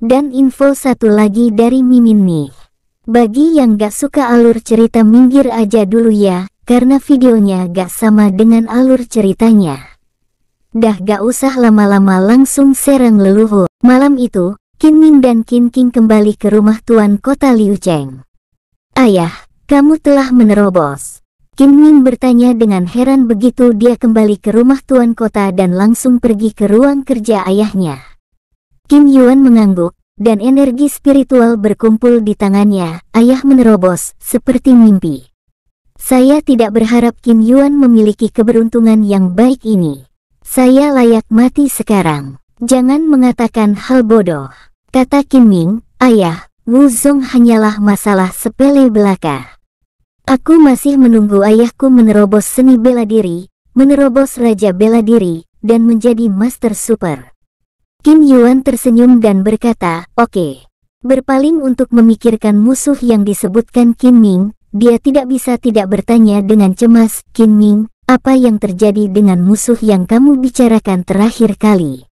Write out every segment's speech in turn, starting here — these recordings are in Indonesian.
Dan info satu lagi dari Mimin nih. Bagi yang gak suka alur cerita minggir aja dulu ya, karena videonya gak sama dengan alur ceritanya. Dah gak usah lama-lama langsung serang leluhur. Malam itu, Kin Min dan Kin King kembali ke rumah tuan kota Liu Cheng. Ayah, kamu telah menerobos. Kin Min bertanya dengan heran begitu dia kembali ke rumah tuan kota dan langsung pergi ke ruang kerja ayahnya. Kim Yuan mengangguk, dan energi spiritual berkumpul di tangannya, ayah menerobos, seperti mimpi. Saya tidak berharap Kim Yuan memiliki keberuntungan yang baik ini. Saya layak mati sekarang. Jangan mengatakan hal bodoh. Kata Kim Ming, ayah, Wu Zong hanyalah masalah sepele belaka. Aku masih menunggu ayahku menerobos seni bela diri, menerobos raja bela diri, dan menjadi master super. Kim Yuan tersenyum dan berkata, oke. Okay. Berpaling untuk memikirkan musuh yang disebutkan Kim Ming, dia tidak bisa tidak bertanya dengan cemas, Kim Ming, apa yang terjadi dengan musuh yang kamu bicarakan terakhir kali?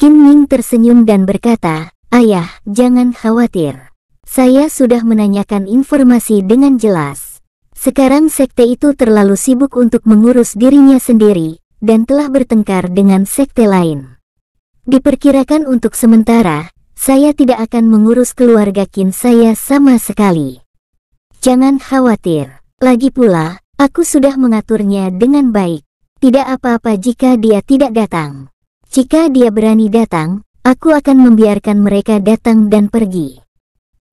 Kim Ming tersenyum dan berkata, ayah, jangan khawatir. Saya sudah menanyakan informasi dengan jelas. Sekarang sekte itu terlalu sibuk untuk mengurus dirinya sendiri, dan telah bertengkar dengan sekte lain. Diperkirakan untuk sementara, saya tidak akan mengurus keluarga kin saya sama sekali. Jangan khawatir. Lagi pula, aku sudah mengaturnya dengan baik. Tidak apa-apa jika dia tidak datang. Jika dia berani datang, aku akan membiarkan mereka datang dan pergi.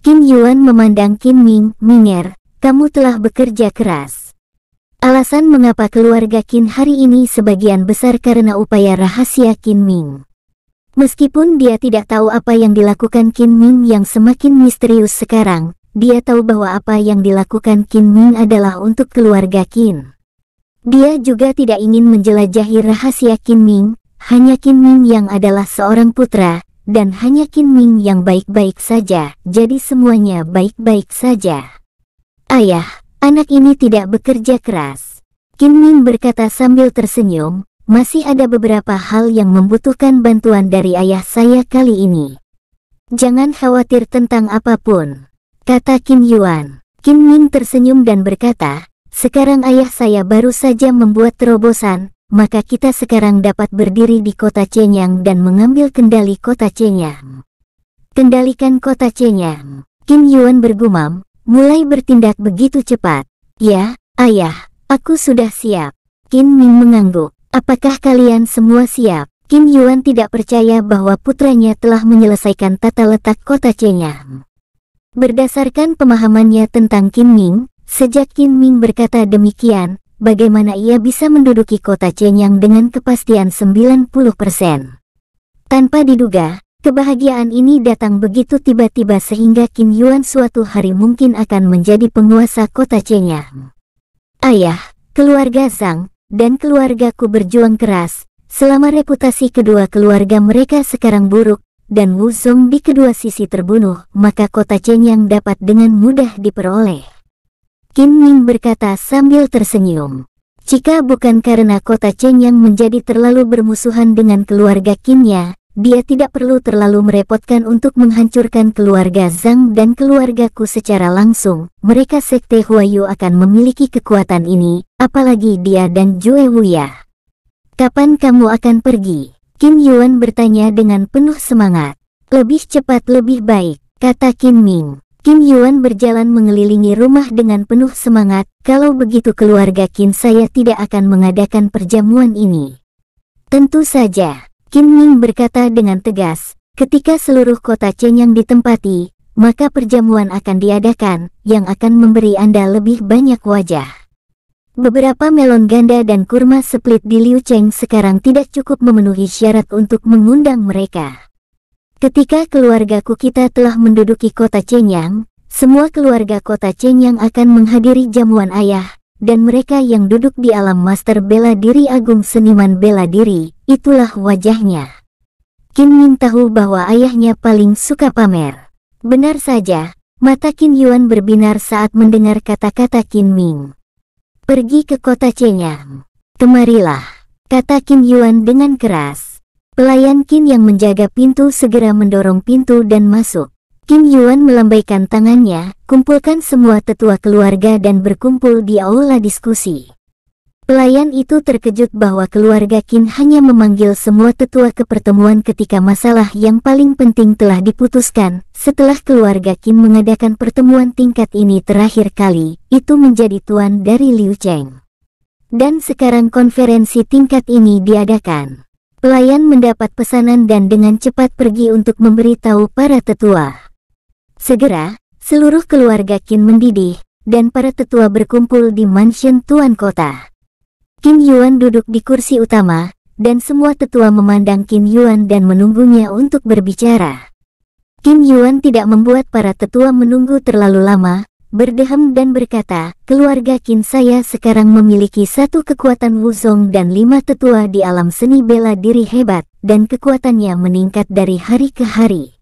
Kim Yuan memandang Kim Ming, Minger, kamu telah bekerja keras. Alasan mengapa keluarga Kim hari ini sebagian besar karena upaya rahasia Kim Ming. Meskipun dia tidak tahu apa yang dilakukan Qin Ming yang semakin misterius sekarang, dia tahu bahwa apa yang dilakukan Qin Ming adalah untuk keluarga Qin. Dia juga tidak ingin menjelajahi rahasia Qin Ming, hanya Qin Ming yang adalah seorang putra, dan hanya Qin Ming yang baik-baik saja, jadi semuanya baik-baik saja. Ayah, anak ini tidak bekerja keras. Qin Ming berkata sambil tersenyum, masih ada beberapa hal yang membutuhkan bantuan dari ayah saya kali ini. Jangan khawatir tentang apapun, kata Kim Yuan. Kim Min tersenyum dan berkata, sekarang ayah saya baru saja membuat terobosan, maka kita sekarang dapat berdiri di kota Chenyang dan mengambil kendali kota Chenyang. Kendalikan kota Chenyang. Kim Yuan bergumam, mulai bertindak begitu cepat. Ya, ayah, aku sudah siap. Kim Min mengangguk. Apakah kalian semua siap? Kim Yuan tidak percaya bahwa putranya telah menyelesaikan tata letak kota Chengyang. Berdasarkan pemahamannya tentang Kim Ming, sejak Kim Ming berkata demikian, bagaimana ia bisa menduduki kota Chengyang dengan kepastian 90%. Tanpa diduga, kebahagiaan ini datang begitu tiba-tiba sehingga Kim Yuan suatu hari mungkin akan menjadi penguasa kota Chengyang. Ayah, keluarga Zhang, dan keluargaku berjuang keras, selama reputasi kedua keluarga mereka sekarang buruk, dan Wu Wuzong di kedua sisi terbunuh, maka kota Chen yang dapat dengan mudah diperoleh. Qin Ming berkata sambil tersenyum. Jika bukan karena kota Chen yang menjadi terlalu bermusuhan dengan keluarga Kimnya dia tidak perlu terlalu merepotkan untuk menghancurkan keluarga Zhang dan keluargaku secara langsung. Mereka sekte Huayu akan memiliki kekuatan ini, apalagi dia dan Jue Wuyah. Kapan kamu akan pergi? Kim Yuan bertanya dengan penuh semangat. Lebih cepat lebih baik, kata Kim Ming. Kim Yuan berjalan mengelilingi rumah dengan penuh semangat, kalau begitu keluarga Kim saya tidak akan mengadakan perjamuan ini. Tentu saja, Kim Ning berkata dengan tegas, ketika seluruh kota Chenyang ditempati, maka perjamuan akan diadakan, yang akan memberi Anda lebih banyak wajah. Beberapa melon ganda dan kurma split di Liu Cheng sekarang tidak cukup memenuhi syarat untuk mengundang mereka. Ketika keluarga kita telah menduduki kota Chenyang, semua keluarga kota Chenyang akan menghadiri jamuan ayah, dan mereka yang duduk di alam master bela diri agung seniman bela diri, Itulah wajahnya. Kin Ming tahu bahwa ayahnya paling suka pamer. Benar saja, mata Kin Yuan berbinar saat mendengar kata-kata Kin Ming. Pergi ke kota Chenyang. Kemarilah, kata Kin Yuan dengan keras. Pelayan Kin yang menjaga pintu segera mendorong pintu dan masuk. Kin Yuan melambaikan tangannya, kumpulkan semua tetua keluarga dan berkumpul di aula diskusi. Pelayan itu terkejut bahwa keluarga Qin hanya memanggil semua tetua ke pertemuan ketika masalah yang paling penting telah diputuskan. Setelah keluarga Qin mengadakan pertemuan tingkat ini terakhir kali, itu menjadi tuan dari Liu Cheng. Dan sekarang konferensi tingkat ini diadakan. Pelayan mendapat pesanan dan dengan cepat pergi untuk memberitahu para tetua. Segera, seluruh keluarga Qin mendidih, dan para tetua berkumpul di mansion tuan kota. Kim Yuan duduk di kursi utama, dan semua tetua memandang Kim Yuan dan menunggunya untuk berbicara. Kim Yuan tidak membuat para tetua menunggu terlalu lama, berdehem dan berkata, keluarga Kim saya sekarang memiliki satu kekuatan wuzong dan lima tetua di alam seni bela diri hebat, dan kekuatannya meningkat dari hari ke hari.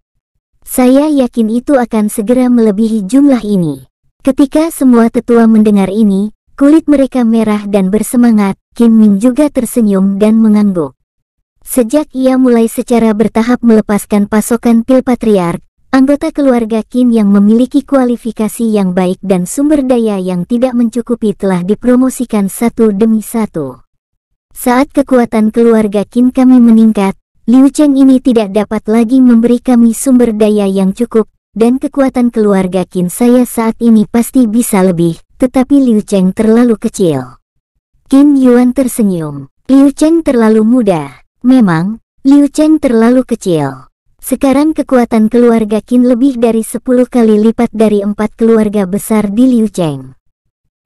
Saya yakin itu akan segera melebihi jumlah ini. Ketika semua tetua mendengar ini, Kulit mereka merah dan bersemangat, Kim Ming juga tersenyum dan mengangguk. Sejak ia mulai secara bertahap melepaskan pasokan pil patriark, anggota keluarga Kim yang memiliki kualifikasi yang baik dan sumber daya yang tidak mencukupi telah dipromosikan satu demi satu. Saat kekuatan keluarga Kim kami meningkat, Liu Cheng ini tidak dapat lagi memberi kami sumber daya yang cukup dan kekuatan keluarga Qin saya saat ini pasti bisa lebih, tetapi Liu Cheng terlalu kecil. Qin Yuan tersenyum. Liu Cheng terlalu muda. Memang, Liu Cheng terlalu kecil. Sekarang kekuatan keluarga Qin lebih dari 10 kali lipat dari empat keluarga besar di Liu Cheng.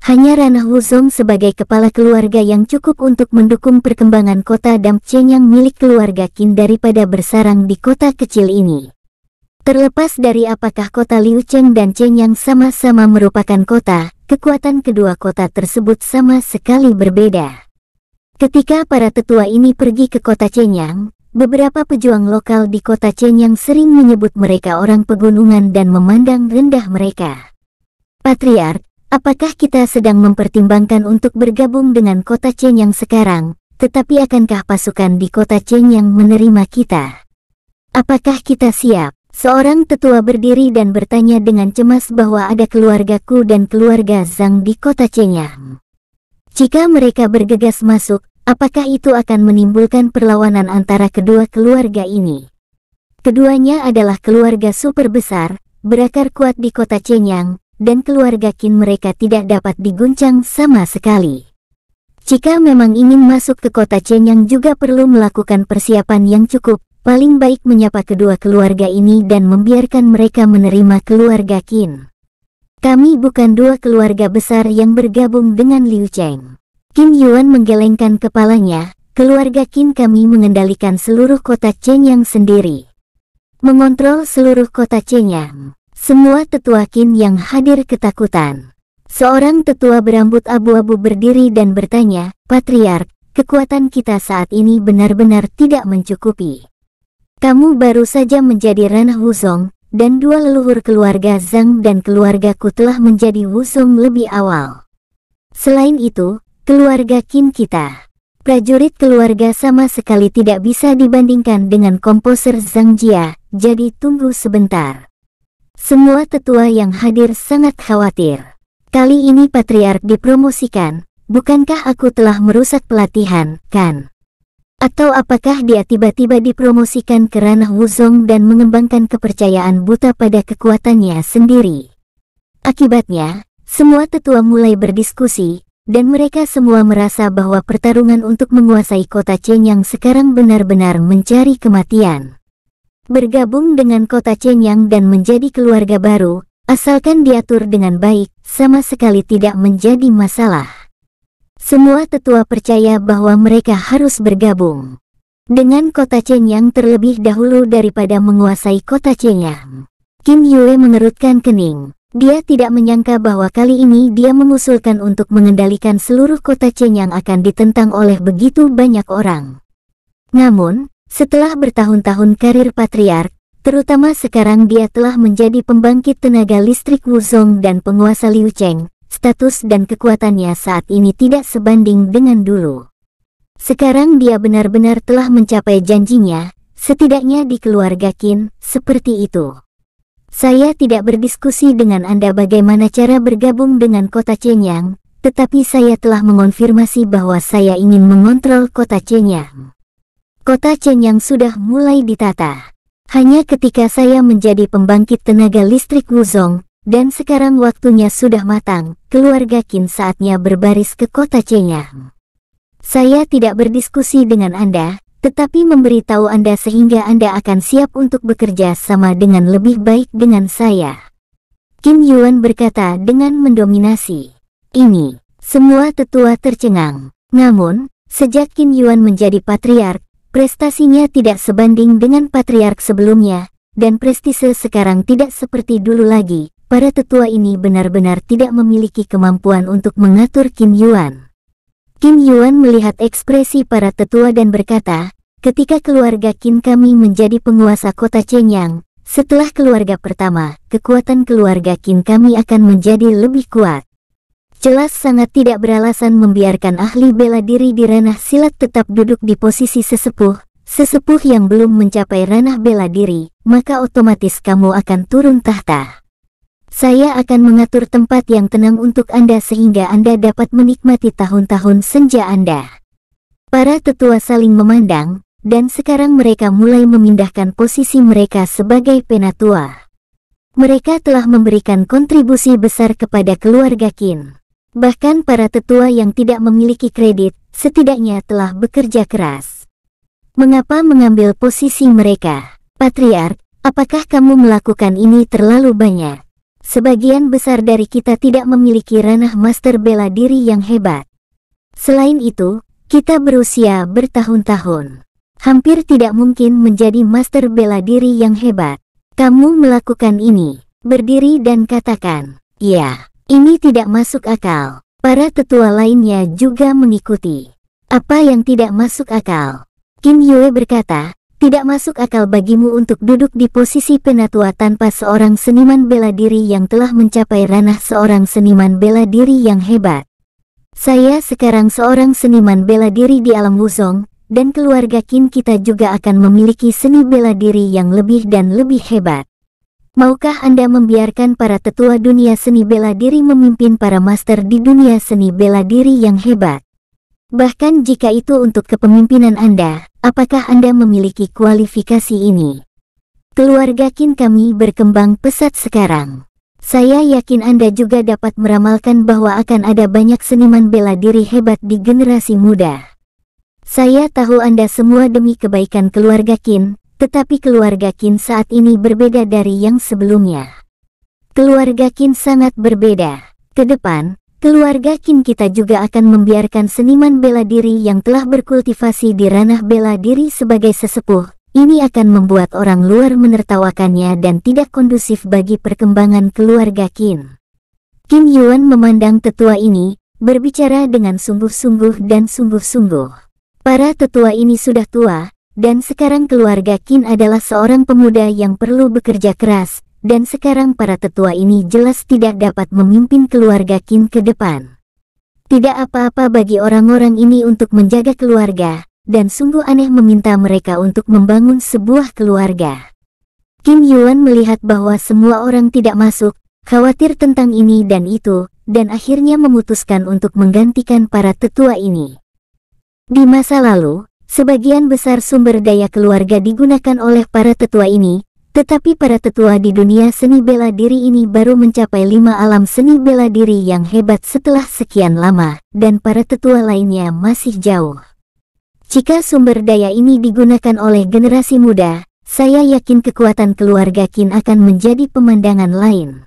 Hanya Ranah Wuzong sebagai kepala keluarga yang cukup untuk mendukung perkembangan kota Damcheng yang milik keluarga Qin daripada bersarang di kota kecil ini. Terlepas dari apakah kota Liucheng dan yang sama-sama merupakan kota, kekuatan kedua kota tersebut sama sekali berbeda. Ketika para tetua ini pergi ke kota Chenyang, beberapa pejuang lokal di kota Chenyang sering menyebut mereka orang pegunungan dan memandang rendah mereka. Patriark, apakah kita sedang mempertimbangkan untuk bergabung dengan kota Chenyang sekarang, tetapi akankah pasukan di kota Chenyang menerima kita? Apakah kita siap? Seorang tetua berdiri dan bertanya dengan cemas bahwa ada keluargaku dan keluarga Zhang di kota Chenyang. Jika mereka bergegas masuk, apakah itu akan menimbulkan perlawanan antara kedua keluarga ini? Keduanya adalah keluarga super besar, berakar kuat di kota Chenyang, dan keluarga Qin mereka tidak dapat diguncang sama sekali. Jika memang ingin masuk ke kota Chenyang juga perlu melakukan persiapan yang cukup, paling baik menyapa kedua keluarga ini dan membiarkan mereka menerima keluarga Qin. Kami bukan dua keluarga besar yang bergabung dengan Liu Cheng. Qin Yuan menggelengkan kepalanya, keluarga Qin kami mengendalikan seluruh kota Chenyang sendiri. Mengontrol seluruh kota Chenyang. Semua tetua Qin yang hadir ketakutan. Seorang tetua berambut abu-abu berdiri dan bertanya, Patriark, kekuatan kita saat ini benar-benar tidak mencukupi. Kamu baru saja menjadi ranah Wuzong, dan dua leluhur keluarga Zhang dan keluargaku telah menjadi Wuzong lebih awal. Selain itu, keluarga Qin kita, prajurit keluarga sama sekali tidak bisa dibandingkan dengan komposer Zhang Jia, jadi tunggu sebentar. Semua tetua yang hadir sangat khawatir. Kali ini Patriark dipromosikan, bukankah aku telah merusak pelatihan, kan? Atau apakah dia tiba-tiba dipromosikan ke ranah Wuzong dan mengembangkan kepercayaan buta pada kekuatannya sendiri? Akibatnya, semua tetua mulai berdiskusi, dan mereka semua merasa bahwa pertarungan untuk menguasai kota Chen yang sekarang benar-benar mencari kematian. Bergabung dengan kota Chen yang dan menjadi keluarga baru, asalkan diatur dengan baik, sama sekali tidak menjadi masalah. Semua tetua percaya bahwa mereka harus bergabung dengan kota Chenyang terlebih dahulu daripada menguasai kota Chenyang. Kim Yue mengerutkan kening. Dia tidak menyangka bahwa kali ini dia mengusulkan untuk mengendalikan seluruh kota Chenyang akan ditentang oleh begitu banyak orang. Namun, setelah bertahun-tahun karir patriark, terutama sekarang dia telah menjadi pembangkit tenaga listrik Wuzong dan penguasa Liu Cheng, status dan kekuatannya saat ini tidak sebanding dengan dulu. Sekarang dia benar-benar telah mencapai janjinya, setidaknya di keluarga Kin, seperti itu. Saya tidak berdiskusi dengan Anda bagaimana cara bergabung dengan kota Chenyang, tetapi saya telah mengonfirmasi bahwa saya ingin mengontrol kota Chenyang. Kota Chenyang sudah mulai ditata. Hanya ketika saya menjadi pembangkit tenaga listrik Wuzong, dan sekarang waktunya sudah matang, keluarga Kin saatnya berbaris ke kota Cengah. Saya tidak berdiskusi dengan Anda, tetapi memberitahu Anda sehingga Anda akan siap untuk bekerja sama dengan lebih baik dengan saya. Kim Yuan berkata dengan mendominasi. Ini, semua tetua tercengang. Namun, sejak Kim Yuan menjadi patriark, prestasinya tidak sebanding dengan patriark sebelumnya, dan prestise sekarang tidak seperti dulu lagi, para tetua ini benar-benar tidak memiliki kemampuan untuk mengatur Kim Yuan. Kim Yuan melihat ekspresi para tetua dan berkata, ketika keluarga Qin kami menjadi penguasa kota Chenyang, setelah keluarga pertama, kekuatan keluarga Qin kami akan menjadi lebih kuat. Jelas sangat tidak beralasan membiarkan ahli bela diri di ranah silat tetap duduk di posisi sesepuh, sesepuh yang belum mencapai ranah bela diri, maka otomatis kamu akan turun tahta. Saya akan mengatur tempat yang tenang untuk Anda sehingga Anda dapat menikmati tahun-tahun senja Anda. Para tetua saling memandang, dan sekarang mereka mulai memindahkan posisi mereka sebagai penatua. Mereka telah memberikan kontribusi besar kepada keluarga Kin. Bahkan para tetua yang tidak memiliki kredit, setidaknya telah bekerja keras. Mengapa mengambil posisi mereka? Patriark, apakah kamu melakukan ini terlalu banyak? Sebagian besar dari kita tidak memiliki ranah master bela diri yang hebat. Selain itu, kita berusia bertahun-tahun. Hampir tidak mungkin menjadi master bela diri yang hebat. Kamu melakukan ini, berdiri dan katakan, Ya, ini tidak masuk akal. Para tetua lainnya juga mengikuti. Apa yang tidak masuk akal? Kim Yue berkata, tidak masuk akal bagimu untuk duduk di posisi penatua tanpa seorang seniman bela diri yang telah mencapai ranah seorang seniman bela diri yang hebat. Saya sekarang seorang seniman bela diri di alam Wuzong, dan keluarga kin kita juga akan memiliki seni bela diri yang lebih dan lebih hebat. Maukah Anda membiarkan para tetua dunia seni bela diri memimpin para master di dunia seni bela diri yang hebat? Bahkan jika itu untuk kepemimpinan Anda, apakah Anda memiliki kualifikasi ini? Keluarga Kin kami berkembang pesat sekarang. Saya yakin Anda juga dapat meramalkan bahwa akan ada banyak seniman bela diri hebat di generasi muda. Saya tahu Anda semua demi kebaikan keluarga Kin, tetapi keluarga Kin saat ini berbeda dari yang sebelumnya. Keluarga Kin sangat berbeda. Ke depan keluarga Kim kita juga akan membiarkan seniman bela diri yang telah berkultivasi di ranah bela diri sebagai sesepuh. Ini akan membuat orang luar menertawakannya dan tidak kondusif bagi perkembangan keluarga Kim. Kim Yuan memandang tetua ini, berbicara dengan sungguh-sungguh dan sungguh-sungguh. Para tetua ini sudah tua, dan sekarang keluarga Kim adalah seorang pemuda yang perlu bekerja keras, dan sekarang para tetua ini jelas tidak dapat memimpin keluarga Qin ke depan. Tidak apa-apa bagi orang-orang ini untuk menjaga keluarga, dan sungguh aneh meminta mereka untuk membangun sebuah keluarga. Kim Yuan melihat bahwa semua orang tidak masuk, khawatir tentang ini dan itu, dan akhirnya memutuskan untuk menggantikan para tetua ini. Di masa lalu, sebagian besar sumber daya keluarga digunakan oleh para tetua ini, tetapi para tetua di dunia seni bela diri ini baru mencapai lima alam seni bela diri yang hebat setelah sekian lama, dan para tetua lainnya masih jauh. Jika sumber daya ini digunakan oleh generasi muda, saya yakin kekuatan keluarga Qin akan menjadi pemandangan lain.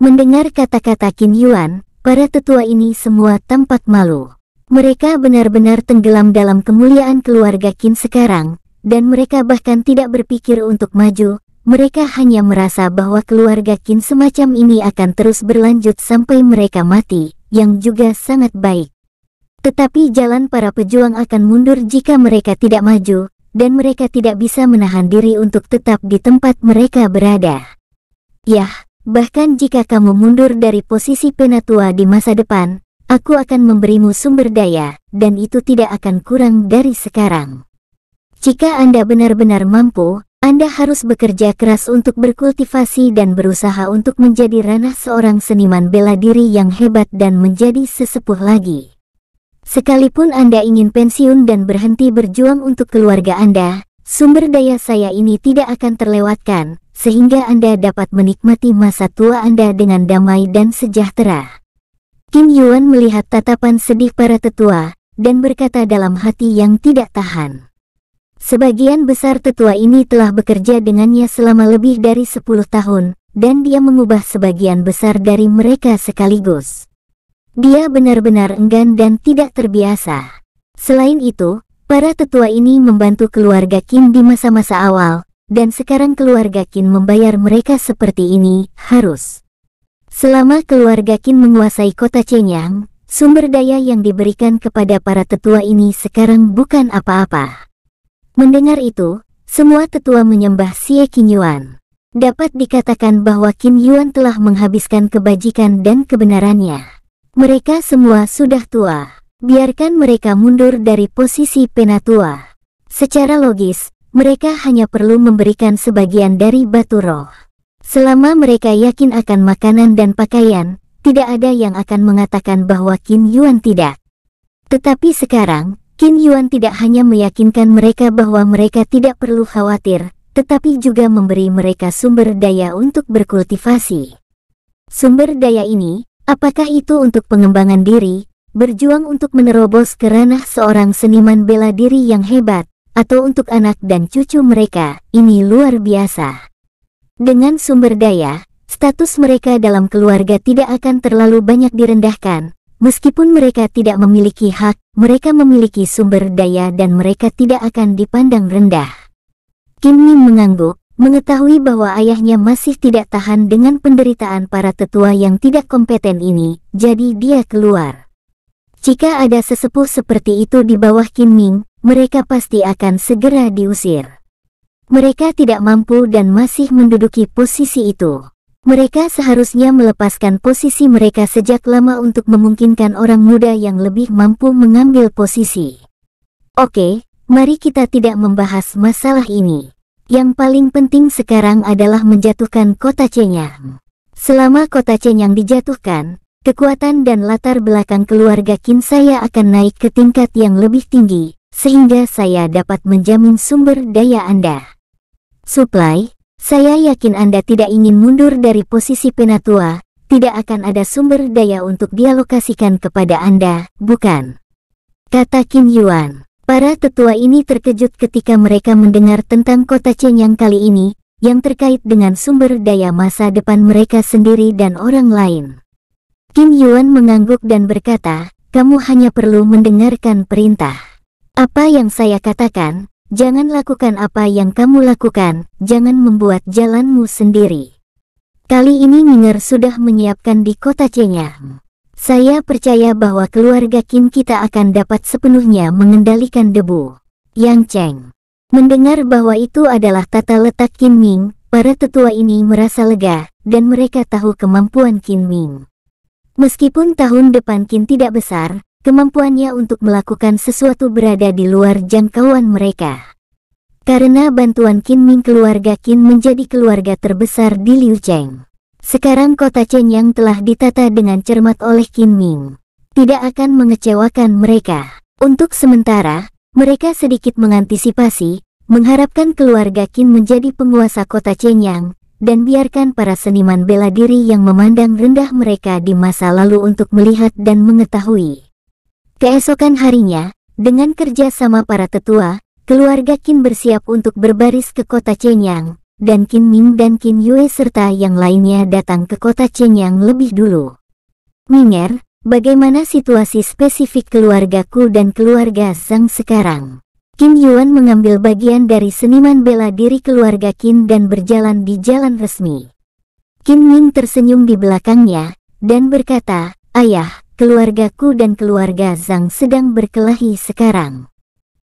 Mendengar kata-kata Qin Yuan, para tetua ini semua tampak malu. Mereka benar-benar tenggelam dalam kemuliaan keluarga Qin sekarang, dan mereka bahkan tidak berpikir untuk maju, mereka hanya merasa bahwa keluarga Qin semacam ini akan terus berlanjut sampai mereka mati, yang juga sangat baik. Tetapi jalan para pejuang akan mundur jika mereka tidak maju, dan mereka tidak bisa menahan diri untuk tetap di tempat mereka berada. Yah, bahkan jika kamu mundur dari posisi penatua di masa depan, aku akan memberimu sumber daya, dan itu tidak akan kurang dari sekarang. Jika Anda benar-benar mampu, Anda harus bekerja keras untuk berkultivasi dan berusaha untuk menjadi ranah seorang seniman bela diri yang hebat dan menjadi sesepuh lagi. Sekalipun Anda ingin pensiun dan berhenti berjuang untuk keluarga Anda, sumber daya saya ini tidak akan terlewatkan, sehingga Anda dapat menikmati masa tua Anda dengan damai dan sejahtera. Kim Yuan melihat tatapan sedih para tetua, dan berkata dalam hati yang tidak tahan. Sebagian besar tetua ini telah bekerja dengannya selama lebih dari 10 tahun, dan dia mengubah sebagian besar dari mereka sekaligus. Dia benar-benar enggan dan tidak terbiasa. Selain itu, para tetua ini membantu keluarga Kim di masa-masa awal, dan sekarang keluarga Kim membayar mereka seperti ini, harus. Selama keluarga Kim menguasai kota Chenyang, sumber daya yang diberikan kepada para tetua ini sekarang bukan apa-apa. Mendengar itu, semua tetua menyembah Xie Qinyuan. Dapat dikatakan bahwa Qin Yuan telah menghabiskan kebajikan dan kebenarannya. Mereka semua sudah tua. Biarkan mereka mundur dari posisi penatua. Secara logis, mereka hanya perlu memberikan sebagian dari batu roh. Selama mereka yakin akan makanan dan pakaian, tidak ada yang akan mengatakan bahwa Qin Yuan tidak. Tetapi sekarang, Qin Yuan tidak hanya meyakinkan mereka bahwa mereka tidak perlu khawatir, tetapi juga memberi mereka sumber daya untuk berkultivasi. Sumber daya ini, apakah itu untuk pengembangan diri, berjuang untuk menerobos ke ranah seorang seniman bela diri yang hebat, atau untuk anak dan cucu mereka, ini luar biasa. Dengan sumber daya, status mereka dalam keluarga tidak akan terlalu banyak direndahkan, meskipun mereka tidak memiliki hak mereka memiliki sumber daya dan mereka tidak akan dipandang rendah. Kim Min mengangguk, mengetahui bahwa ayahnya masih tidak tahan dengan penderitaan para tetua yang tidak kompeten ini, jadi dia keluar. Jika ada sesepuh seperti itu di bawah Kim Min, mereka pasti akan segera diusir. Mereka tidak mampu dan masih menduduki posisi itu. Mereka seharusnya melepaskan posisi mereka sejak lama untuk memungkinkan orang muda yang lebih mampu mengambil posisi. Oke, mari kita tidak membahas masalah ini. Yang paling penting sekarang adalah menjatuhkan kota Cenyang. Selama kota Cenyang dijatuhkan, kekuatan dan latar belakang keluarga Kin saya akan naik ke tingkat yang lebih tinggi, sehingga saya dapat menjamin sumber daya Anda. Supply, saya yakin Anda tidak ingin mundur dari posisi penatua, tidak akan ada sumber daya untuk dialokasikan kepada Anda, bukan? Kata Kim Yuan. Para tetua ini terkejut ketika mereka mendengar tentang kota Chen yang kali ini, yang terkait dengan sumber daya masa depan mereka sendiri dan orang lain. Kim Yuan mengangguk dan berkata, kamu hanya perlu mendengarkan perintah. Apa yang saya katakan, Jangan lakukan apa yang kamu lakukan, jangan membuat jalanmu sendiri. Kali ini Ninger sudah menyiapkan di kota c Saya percaya bahwa keluarga Kim kita akan dapat sepenuhnya mengendalikan debu. Yang Cheng. Mendengar bahwa itu adalah tata letak Kim Ming, para tetua ini merasa lega, dan mereka tahu kemampuan Kim Ming. Meskipun tahun depan Kim tidak besar, kemampuannya untuk melakukan sesuatu berada di luar jangkauan mereka. Karena bantuan Ming keluarga Qin menjadi keluarga terbesar di Liu Cheng. Sekarang kota Chen yang telah ditata dengan cermat oleh Ming Tidak akan mengecewakan mereka. Untuk sementara, mereka sedikit mengantisipasi, mengharapkan keluarga Qin menjadi penguasa kota Chen yang dan biarkan para seniman bela diri yang memandang rendah mereka di masa lalu untuk melihat dan mengetahui. Keesokan harinya, dengan kerja sama para tetua, keluarga Qin bersiap untuk berbaris ke kota Chenyang, dan Qin Ming dan Qin Yue serta yang lainnya datang ke kota Chenyang lebih dulu. Minger, bagaimana situasi spesifik keluargaku dan keluarga Zhang sekarang? Qin Yuan mengambil bagian dari seniman bela diri keluarga Qin dan berjalan di jalan resmi. Qin Ming tersenyum di belakangnya, dan berkata, Ayah, keluargaku dan keluarga Zhang sedang berkelahi sekarang.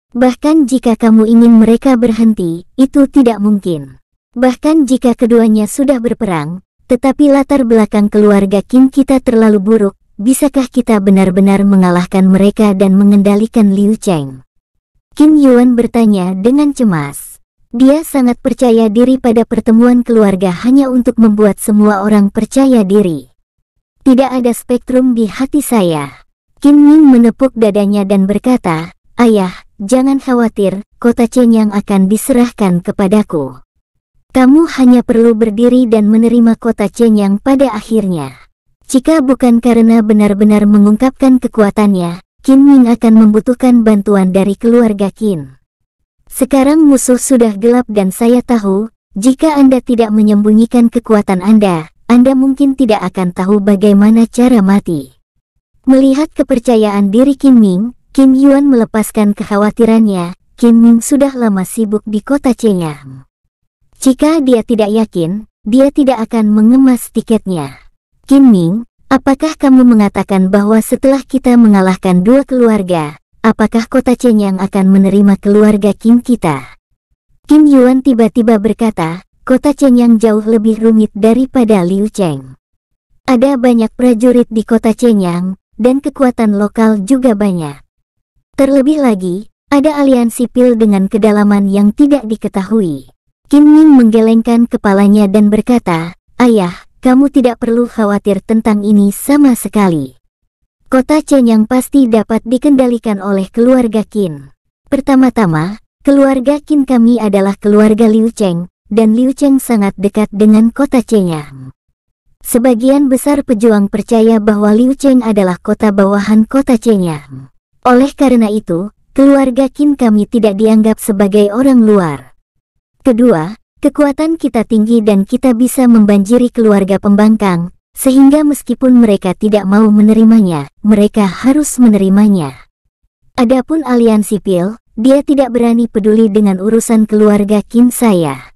Bahkan jika kamu ingin mereka berhenti, itu tidak mungkin. Bahkan jika keduanya sudah berperang, tetapi latar belakang keluarga Kim kita terlalu buruk, bisakah kita benar-benar mengalahkan mereka dan mengendalikan Liu Cheng? Kim Yuan bertanya dengan cemas. Dia sangat percaya diri pada pertemuan keluarga hanya untuk membuat semua orang percaya diri. Tidak ada spektrum di hati saya. Kim Ning menepuk dadanya dan berkata, Ayah, jangan khawatir, kota Chen yang akan diserahkan kepadaku. Kamu hanya perlu berdiri dan menerima kota Chen yang pada akhirnya. Jika bukan karena benar-benar mengungkapkan kekuatannya, Kim Ning akan membutuhkan bantuan dari keluarga Kim. Sekarang musuh sudah gelap dan saya tahu, jika Anda tidak menyembunyikan kekuatan Anda, anda mungkin tidak akan tahu bagaimana cara mati. Melihat kepercayaan diri Kim Ming, Kim Yuan melepaskan kekhawatirannya, Kim Ming sudah lama sibuk di kota Chengyang. Jika dia tidak yakin, dia tidak akan mengemas tiketnya. Kim Ming, apakah kamu mengatakan bahwa setelah kita mengalahkan dua keluarga, apakah kota Chengyang akan menerima keluarga Kim kita? Kim Yuan tiba-tiba berkata, kota Chenyang jauh lebih rumit daripada Liu Cheng. Ada banyak prajurit di kota Chenyang, dan kekuatan lokal juga banyak. Terlebih lagi, ada aliansi sipil dengan kedalaman yang tidak diketahui. Kim Ning menggelengkan kepalanya dan berkata, Ayah, kamu tidak perlu khawatir tentang ini sama sekali. Kota Chenyang pasti dapat dikendalikan oleh keluarga Qin. Pertama-tama, keluarga Qin kami adalah keluarga Liu Cheng, dan Liu Cheng sangat dekat dengan kota Chenya. Sebagian besar pejuang percaya bahwa Liu Cheng adalah kota bawahan kota Chenya. Oleh karena itu, keluarga Qin kami tidak dianggap sebagai orang luar. Kedua, kekuatan kita tinggi dan kita bisa membanjiri keluarga pembangkang, sehingga meskipun mereka tidak mau menerimanya, mereka harus menerimanya. Adapun aliansi Pil, dia tidak berani peduli dengan urusan keluarga Kim saya.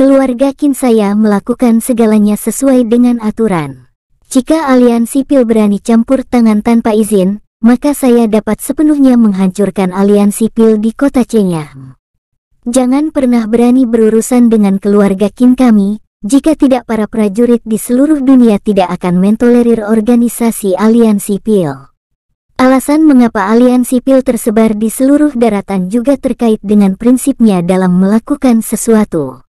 Keluarga Kin saya melakukan segalanya sesuai dengan aturan. Jika aliansi Pil berani campur tangan tanpa izin, maka saya dapat sepenuhnya menghancurkan aliansi Pil di kota Chenyang. Jangan pernah berani berurusan dengan keluarga Kin kami, jika tidak para prajurit di seluruh dunia tidak akan mentolerir organisasi aliansi Pil. Alasan mengapa aliansi Pil tersebar di seluruh daratan juga terkait dengan prinsipnya dalam melakukan sesuatu.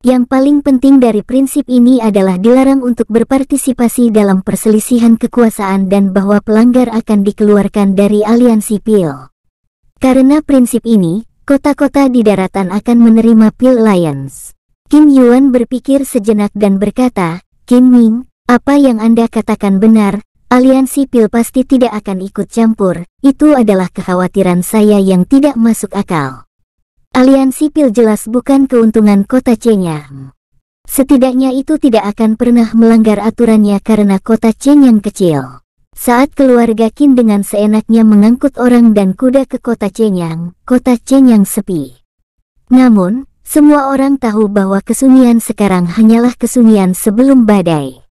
Yang paling penting dari prinsip ini adalah dilarang untuk berpartisipasi dalam perselisihan kekuasaan dan bahwa pelanggar akan dikeluarkan dari aliansi PIL. Karena prinsip ini, kota-kota di daratan akan menerima PIL Alliance. Kim Yuan berpikir sejenak dan berkata, Kim Ming, apa yang Anda katakan benar, aliansi PIL pasti tidak akan ikut campur, itu adalah kekhawatiran saya yang tidak masuk akal. Aliansi Pil jelas bukan keuntungan kota Chenyang. Setidaknya itu tidak akan pernah melanggar aturannya karena kota yang kecil. Saat keluarga Qin dengan seenaknya mengangkut orang dan kuda ke kota Chenyang, kota Chenyang sepi. Namun, semua orang tahu bahwa kesunyian sekarang hanyalah kesunyian sebelum badai.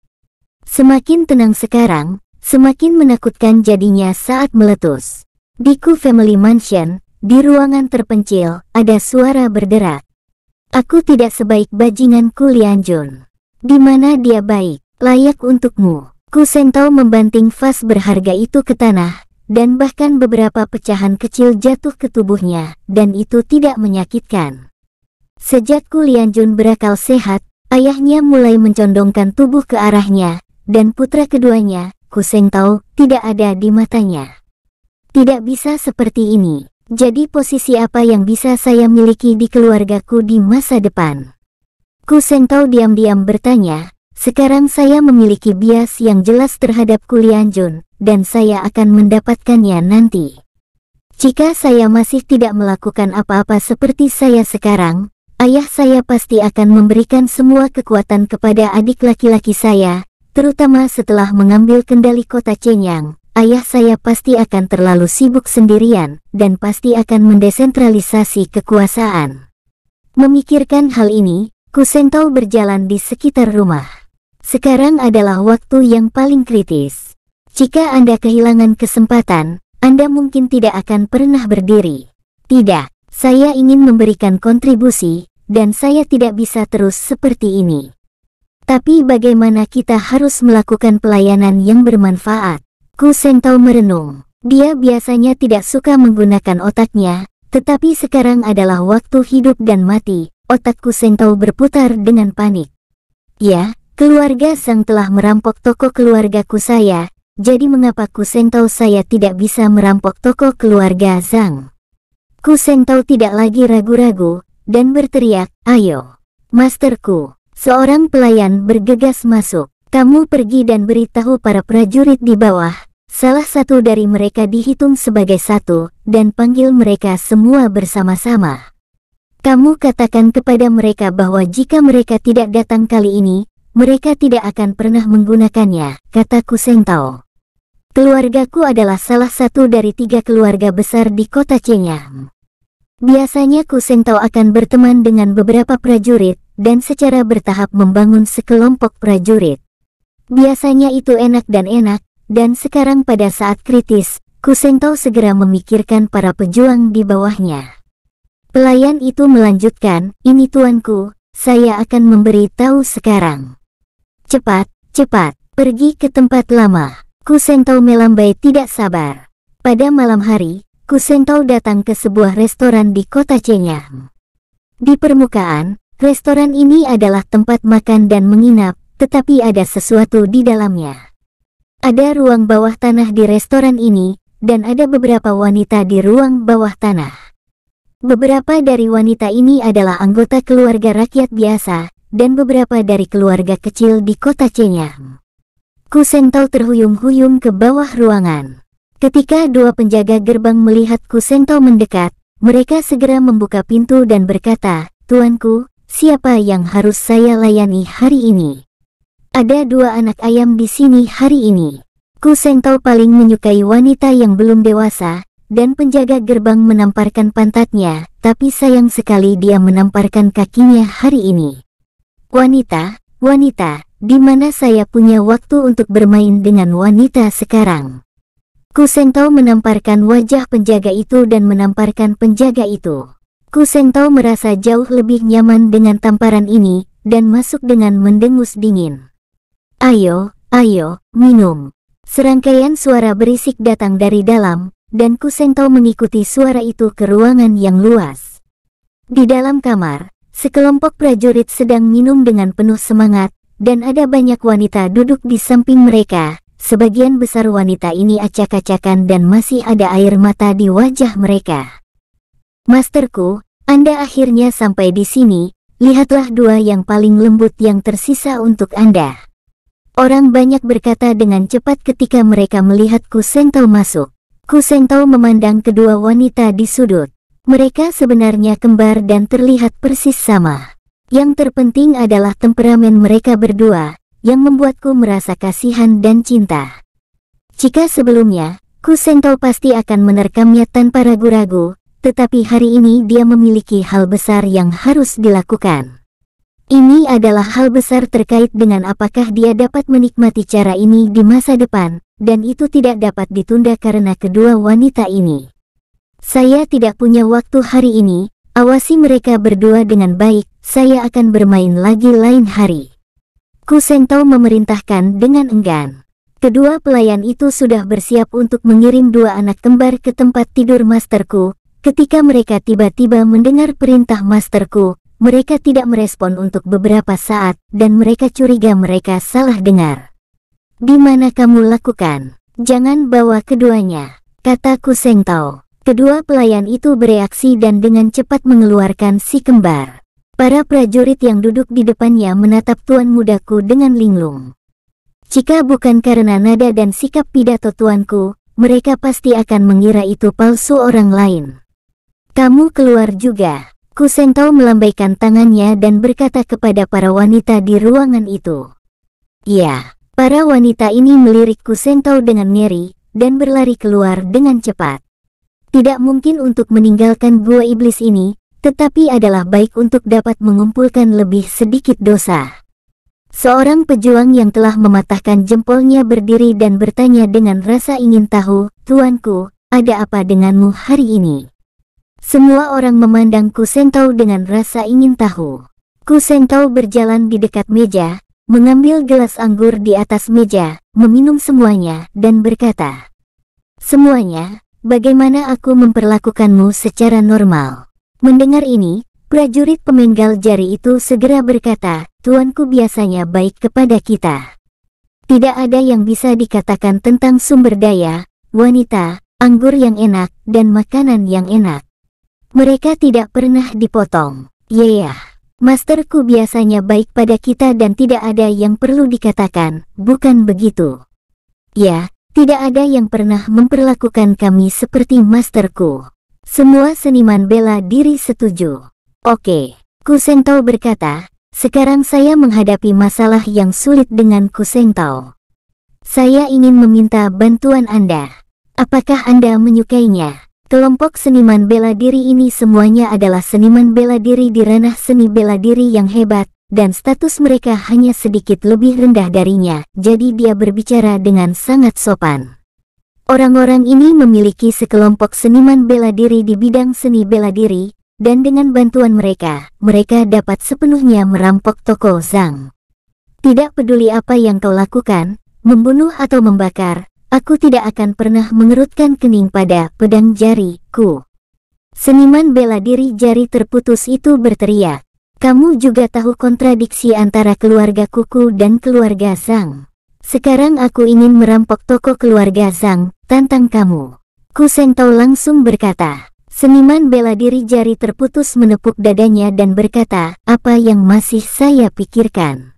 Semakin tenang sekarang, semakin menakutkan jadinya saat meletus. Di Ku Family Mansion, di ruangan terpencil, ada suara berderak. Aku tidak sebaik bajinganku Lianjun. Jun. Di mana dia baik, layak untukmu. Ku Sentau membanting vas berharga itu ke tanah, dan bahkan beberapa pecahan kecil jatuh ke tubuhnya, dan itu tidak menyakitkan. Sejak Ku berakal sehat, ayahnya mulai mencondongkan tubuh ke arahnya, dan putra keduanya, Ku Sentau, tidak ada di matanya. Tidak bisa seperti ini. Jadi posisi apa yang bisa saya miliki di keluargaku di masa depan? Ku Kusengkau diam-diam bertanya, sekarang saya memiliki bias yang jelas terhadap Kuli Jun, dan saya akan mendapatkannya nanti. Jika saya masih tidak melakukan apa-apa seperti saya sekarang, ayah saya pasti akan memberikan semua kekuatan kepada adik laki-laki saya, terutama setelah mengambil kendali kota Chenyang, Ayah saya pasti akan terlalu sibuk sendirian, dan pasti akan mendesentralisasi kekuasaan. Memikirkan hal ini, Kusentol berjalan di sekitar rumah. Sekarang adalah waktu yang paling kritis. Jika Anda kehilangan kesempatan, Anda mungkin tidak akan pernah berdiri. Tidak, saya ingin memberikan kontribusi, dan saya tidak bisa terus seperti ini. Tapi bagaimana kita harus melakukan pelayanan yang bermanfaat? Ku Sengtao merenung. Dia biasanya tidak suka menggunakan otaknya, tetapi sekarang adalah waktu hidup dan mati. Otak Ku Sengtao berputar dengan panik. Ya, keluarga Sang telah merampok toko keluargaku saya, jadi mengapa Ku Sengtao saya tidak bisa merampok toko keluarga Sang? Ku Sengtao tidak lagi ragu-ragu, dan berteriak, Ayo, Masterku. Seorang pelayan bergegas masuk. Kamu pergi dan beritahu para prajurit di bawah, Salah satu dari mereka dihitung sebagai satu, dan panggil mereka semua bersama-sama. Kamu katakan kepada mereka bahwa jika mereka tidak datang kali ini, mereka tidak akan pernah menggunakannya, kata Tao. Keluargaku adalah salah satu dari tiga keluarga besar di kota Chengyang. Biasanya Tao akan berteman dengan beberapa prajurit, dan secara bertahap membangun sekelompok prajurit. Biasanya itu enak dan enak, dan sekarang pada saat kritis, Kusengtau segera memikirkan para pejuang di bawahnya. Pelayan itu melanjutkan, ini tuanku, saya akan memberitahu sekarang. Cepat, cepat, pergi ke tempat lama. Kusengtau melambai tidak sabar. Pada malam hari, Kusentau datang ke sebuah restoran di kota Chenyang. Di permukaan, restoran ini adalah tempat makan dan menginap, tetapi ada sesuatu di dalamnya. Ada ruang bawah tanah di restoran ini, dan ada beberapa wanita di ruang bawah tanah. Beberapa dari wanita ini adalah anggota keluarga rakyat biasa, dan beberapa dari keluarga kecil di kota Cenyang. Kusengtau terhuyung-huyung ke bawah ruangan. Ketika dua penjaga gerbang melihat Kusengtau mendekat, mereka segera membuka pintu dan berkata, Tuanku, siapa yang harus saya layani hari ini? Ada dua anak ayam di sini hari ini. Sengtau paling menyukai wanita yang belum dewasa, dan penjaga gerbang menamparkan pantatnya, tapi sayang sekali dia menamparkan kakinya hari ini. Wanita, wanita, di mana saya punya waktu untuk bermain dengan wanita sekarang? Sengtau menamparkan wajah penjaga itu dan menamparkan penjaga itu. Sengtau merasa jauh lebih nyaman dengan tamparan ini, dan masuk dengan mendengus dingin. Ayo, ayo, minum. Serangkaian suara berisik datang dari dalam, dan Kusento mengikuti suara itu ke ruangan yang luas. Di dalam kamar, sekelompok prajurit sedang minum dengan penuh semangat, dan ada banyak wanita duduk di samping mereka. Sebagian besar wanita ini acak-acakan dan masih ada air mata di wajah mereka. Masterku, Anda akhirnya sampai di sini, lihatlah dua yang paling lembut yang tersisa untuk Anda. Orang banyak berkata dengan cepat ketika mereka melihat Kusengtau masuk. Kusengtau memandang kedua wanita di sudut. Mereka sebenarnya kembar dan terlihat persis sama. Yang terpenting adalah temperamen mereka berdua, yang membuatku merasa kasihan dan cinta. Jika sebelumnya, Kusengtau pasti akan menerkamnya tanpa ragu-ragu, tetapi hari ini dia memiliki hal besar yang harus dilakukan. Ini adalah hal besar terkait dengan apakah dia dapat menikmati cara ini di masa depan, dan itu tidak dapat ditunda karena kedua wanita ini. Saya tidak punya waktu hari ini, awasi mereka berdua dengan baik, saya akan bermain lagi lain hari. Kusentau memerintahkan dengan enggan. Kedua pelayan itu sudah bersiap untuk mengirim dua anak kembar ke tempat tidur masterku, ketika mereka tiba-tiba mendengar perintah masterku, mereka tidak merespon untuk beberapa saat, dan mereka curiga mereka salah dengar. Di mana kamu lakukan? Jangan bawa keduanya, kata Kuseng Tao. Kedua pelayan itu bereaksi dan dengan cepat mengeluarkan si kembar. Para prajurit yang duduk di depannya menatap tuan mudaku dengan linglung. Jika bukan karena nada dan sikap pidato tuanku, mereka pasti akan mengira itu palsu orang lain. Kamu keluar juga, Kusento melambaikan tangannya dan berkata kepada para wanita di ruangan itu. Ya, para wanita ini melirik Kusento dengan nyeri dan berlari keluar dengan cepat. Tidak mungkin untuk meninggalkan gua iblis ini, tetapi adalah baik untuk dapat mengumpulkan lebih sedikit dosa. Seorang pejuang yang telah mematahkan jempolnya berdiri dan bertanya dengan rasa ingin tahu, Tuanku, ada apa denganmu hari ini? Semua orang memandang Kusentau dengan rasa ingin tahu. Kusentau berjalan di dekat meja, mengambil gelas anggur di atas meja, meminum semuanya, dan berkata, Semuanya, bagaimana aku memperlakukanmu secara normal? Mendengar ini, prajurit pemenggal jari itu segera berkata, Tuanku biasanya baik kepada kita. Tidak ada yang bisa dikatakan tentang sumber daya, wanita, anggur yang enak, dan makanan yang enak. Mereka tidak pernah dipotong. Yeah, masterku biasanya baik pada kita dan tidak ada yang perlu dikatakan, bukan begitu? Ya, tidak ada yang pernah memperlakukan kami seperti masterku. Semua seniman bela diri setuju. Oke, Kusentau berkata, sekarang saya menghadapi masalah yang sulit dengan Kusentau. Saya ingin meminta bantuan Anda. Apakah Anda menyukainya? Kelompok seniman bela diri ini semuanya adalah seniman bela diri di ranah seni bela diri yang hebat, dan status mereka hanya sedikit lebih rendah darinya, jadi dia berbicara dengan sangat sopan. Orang-orang ini memiliki sekelompok seniman bela diri di bidang seni bela diri, dan dengan bantuan mereka, mereka dapat sepenuhnya merampok toko Zhang. Tidak peduli apa yang kau lakukan, membunuh atau membakar, aku tidak akan pernah mengerutkan kening pada pedang jariku. Seniman bela diri jari terputus itu berteriak. Kamu juga tahu kontradiksi antara keluarga kuku dan keluarga sang. Sekarang aku ingin merampok toko keluarga sang, tantang kamu. Tau langsung berkata. Seniman bela diri jari terputus menepuk dadanya dan berkata, apa yang masih saya pikirkan?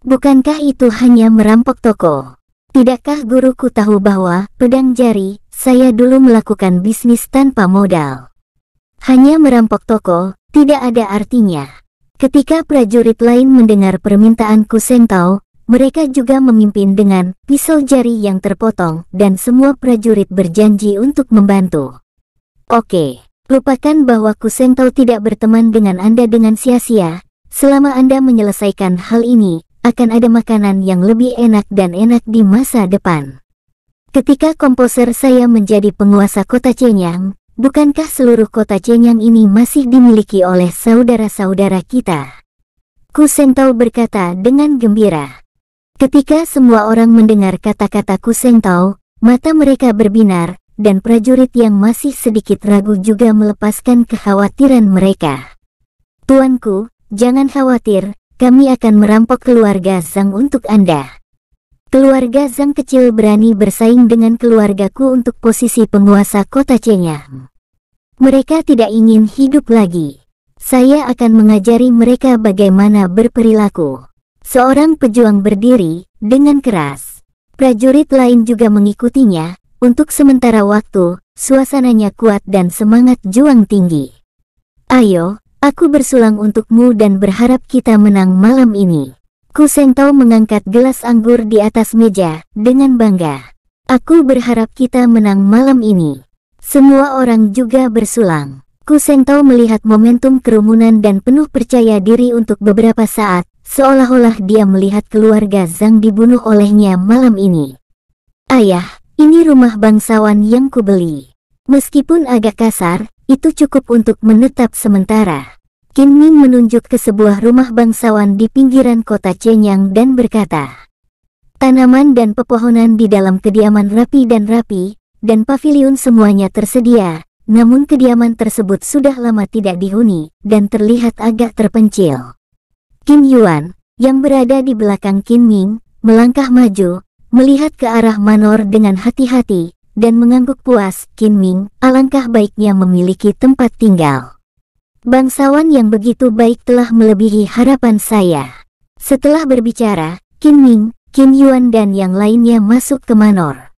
Bukankah itu hanya merampok toko? Tidakkah guruku tahu bahwa pedang jari, saya dulu melakukan bisnis tanpa modal. Hanya merampok toko, tidak ada artinya. Ketika prajurit lain mendengar permintaan Kusentau, mereka juga memimpin dengan pisau jari yang terpotong dan semua prajurit berjanji untuk membantu. Oke, lupakan bahwa Kusengtau tidak berteman dengan Anda dengan sia-sia, selama Anda menyelesaikan hal ini, akan ada makanan yang lebih enak dan enak di masa depan. Ketika komposer saya menjadi penguasa kota Cenyang, bukankah seluruh kota Cenyang ini masih dimiliki oleh saudara-saudara kita? Kusentau berkata dengan gembira. Ketika semua orang mendengar kata-kata Kusentau, mata mereka berbinar, dan prajurit yang masih sedikit ragu juga melepaskan kekhawatiran mereka. Tuanku, jangan khawatir, kami akan merampok keluarga Zhang untuk Anda. Keluarga Zhang kecil berani bersaing dengan keluargaku untuk posisi penguasa kota Chenyang. Mereka tidak ingin hidup lagi. Saya akan mengajari mereka bagaimana berperilaku. Seorang pejuang berdiri dengan keras. Prajurit lain juga mengikutinya. Untuk sementara waktu, suasananya kuat dan semangat juang tinggi. Ayo, Aku bersulang untukmu dan berharap kita menang malam ini. Kuseng mengangkat gelas anggur di atas meja dengan bangga. Aku berharap kita menang malam ini. Semua orang juga bersulang. Kuseng melihat momentum kerumunan dan penuh percaya diri untuk beberapa saat, seolah-olah dia melihat keluarga Zhang dibunuh olehnya malam ini. Ayah, ini rumah bangsawan yang kubeli. Meskipun agak kasar, itu cukup untuk menetap sementara. Kim Ming menunjuk ke sebuah rumah bangsawan di pinggiran kota Chenyang dan berkata, Tanaman dan pepohonan di dalam kediaman rapi dan rapi, dan pavilion semuanya tersedia, namun kediaman tersebut sudah lama tidak dihuni, dan terlihat agak terpencil. Kim Yuan, yang berada di belakang Kim Ming, melangkah maju, melihat ke arah Manor dengan hati-hati, dan mengangguk puas, Qin Ming, alangkah baiknya memiliki tempat tinggal. Bangsawan yang begitu baik telah melebihi harapan saya. Setelah berbicara, Qin Ming, Qin Yuan dan yang lainnya masuk ke Manor.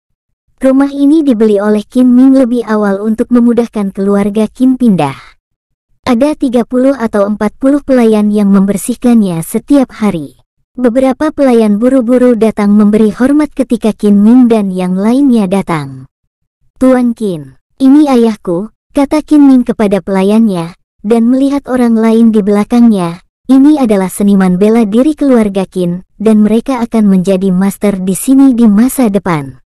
Rumah ini dibeli oleh Qin Ming lebih awal untuk memudahkan keluarga Qin pindah. Ada 30 atau 40 pelayan yang membersihkannya setiap hari. Beberapa pelayan buru-buru datang memberi hormat ketika Qin Ming dan yang lainnya datang. Tuan Kin, ini ayahku, kata Kin Ming kepada pelayannya, dan melihat orang lain di belakangnya, ini adalah seniman bela diri keluarga Kin, dan mereka akan menjadi master di sini di masa depan.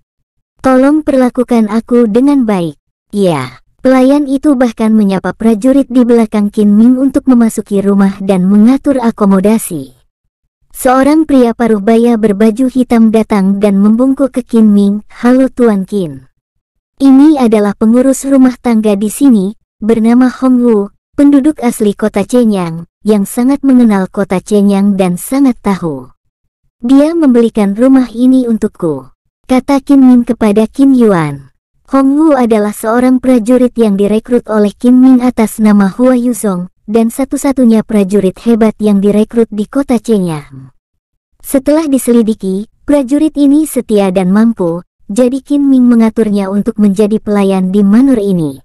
Tolong perlakukan aku dengan baik. Ya, pelayan itu bahkan menyapa prajurit di belakang Kin Ming untuk memasuki rumah dan mengatur akomodasi. Seorang pria paruh baya berbaju hitam datang dan membungkuk ke Kin Ming, Halo Tuan Kin. Ini adalah pengurus rumah tangga di sini, bernama Hong Wu, penduduk asli kota Chenyang, yang sangat mengenal kota Chenyang dan sangat tahu. Dia membelikan rumah ini untukku, kata Kim Min kepada Kim Yuan. Hong Wu adalah seorang prajurit yang direkrut oleh Kim Min atas nama Hua Yuzong, dan satu-satunya prajurit hebat yang direkrut di kota Chenyang. Setelah diselidiki, prajurit ini setia dan mampu, jadi Kim Ming mengaturnya untuk menjadi pelayan di manor ini.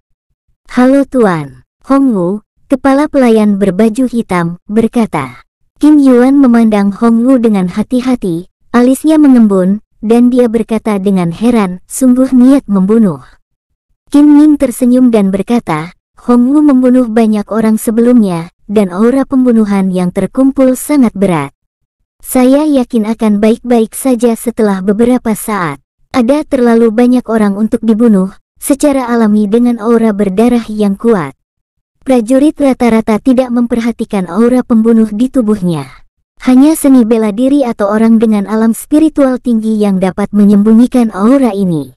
Halo Tuan, Hong Hongwu, kepala pelayan berbaju hitam, berkata. Kim Yuan memandang Hong Hongwu dengan hati-hati, alisnya mengembun, dan dia berkata dengan heran, sungguh niat membunuh. Kim Ming tersenyum dan berkata, Hong Hongwu membunuh banyak orang sebelumnya, dan aura pembunuhan yang terkumpul sangat berat. Saya yakin akan baik-baik saja setelah beberapa saat. Ada terlalu banyak orang untuk dibunuh, secara alami dengan aura berdarah yang kuat. Prajurit rata-rata tidak memperhatikan aura pembunuh di tubuhnya. Hanya seni bela diri atau orang dengan alam spiritual tinggi yang dapat menyembunyikan aura ini.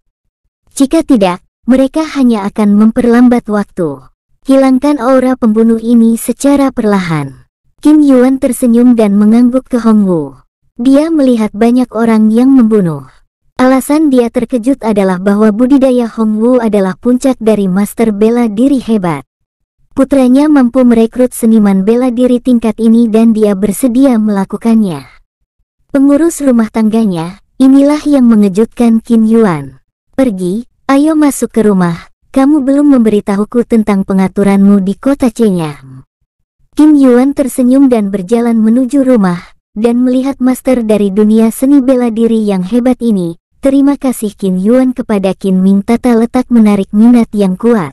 Jika tidak, mereka hanya akan memperlambat waktu. Hilangkan aura pembunuh ini secara perlahan. Kim Yuan tersenyum dan mengangguk ke Hong Wu. Dia melihat banyak orang yang membunuh. Alasan dia terkejut adalah bahwa budidaya Hongwu adalah puncak dari master bela diri hebat. Putranya mampu merekrut seniman bela diri tingkat ini dan dia bersedia melakukannya. Pengurus rumah tangganya, inilah yang mengejutkan Qin Yuan. Pergi, ayo masuk ke rumah, kamu belum memberitahuku tentang pengaturanmu di kota Chenyang. Qin Yuan tersenyum dan berjalan menuju rumah, dan melihat master dari dunia seni bela diri yang hebat ini, Terima kasih Kin Yuan kepada Kin Ming Tata letak menarik minat yang kuat.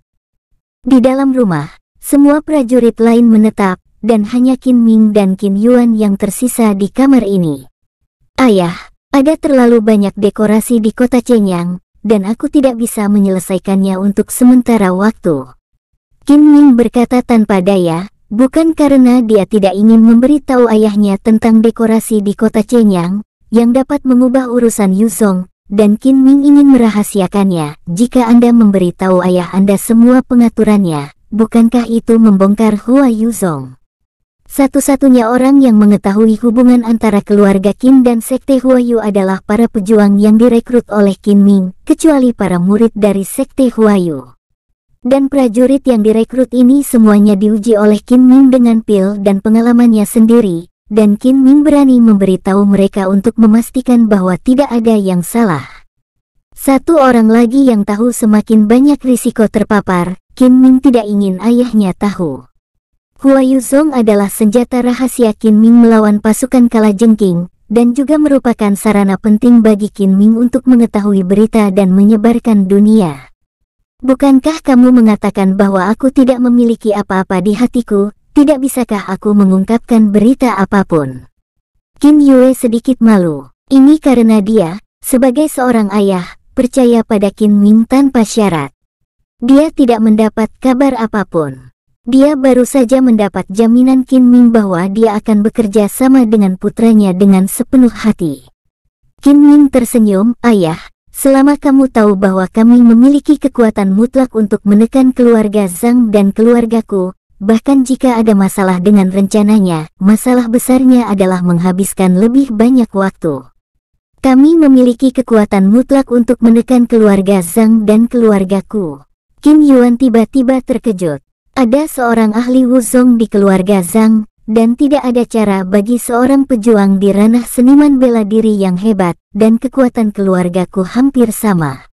Di dalam rumah, semua prajurit lain menetap, dan hanya Kin Ming dan Kin Yuan yang tersisa di kamar ini. Ayah, ada terlalu banyak dekorasi di kota Chenyang, dan aku tidak bisa menyelesaikannya untuk sementara waktu. Kin Ming berkata tanpa daya, bukan karena dia tidak ingin memberitahu ayahnya tentang dekorasi di kota Chenyang, yang dapat mengubah urusan Yuzong, dan Qin Ming ingin merahasiakannya. Jika Anda memberitahu ayah Anda semua pengaturannya, bukankah itu membongkar Hua Yuzong? Satu-satunya orang yang mengetahui hubungan antara keluarga Kim dan Sekte Huayu adalah para pejuang yang direkrut oleh Kim Ming, kecuali para murid dari Sekte Huayu. Dan prajurit yang direkrut ini semuanya diuji oleh Kim Ming dengan pil dan pengalamannya sendiri, dan Kin Ming berani memberitahu mereka untuk memastikan bahwa tidak ada yang salah. Satu orang lagi yang tahu semakin banyak risiko terpapar, Kin Ming tidak ingin ayahnya tahu. Hua Yuzong adalah senjata rahasia Kin Ming melawan pasukan Kalajengking, dan juga merupakan sarana penting bagi Kin Ming untuk mengetahui berita dan menyebarkan dunia. Bukankah kamu mengatakan bahwa aku tidak memiliki apa-apa di hatiku, tidak bisakah aku mengungkapkan berita apapun? Kim Yue sedikit malu. Ini karena dia, sebagai seorang ayah, percaya pada Kim Ming tanpa syarat. Dia tidak mendapat kabar apapun. Dia baru saja mendapat jaminan Kim Ming bahwa dia akan bekerja sama dengan putranya dengan sepenuh hati. Kim Ming tersenyum, ayah, selama kamu tahu bahwa kami memiliki kekuatan mutlak untuk menekan keluarga Zhang dan keluargaku, Bahkan jika ada masalah dengan rencananya, masalah besarnya adalah menghabiskan lebih banyak waktu. Kami memiliki kekuatan mutlak untuk menekan keluarga Zhang dan keluargaku. Kim Yuan tiba-tiba terkejut. Ada seorang ahli wuzong di keluarga Zhang, dan tidak ada cara bagi seorang pejuang di ranah seniman bela diri yang hebat, dan kekuatan keluargaku hampir sama.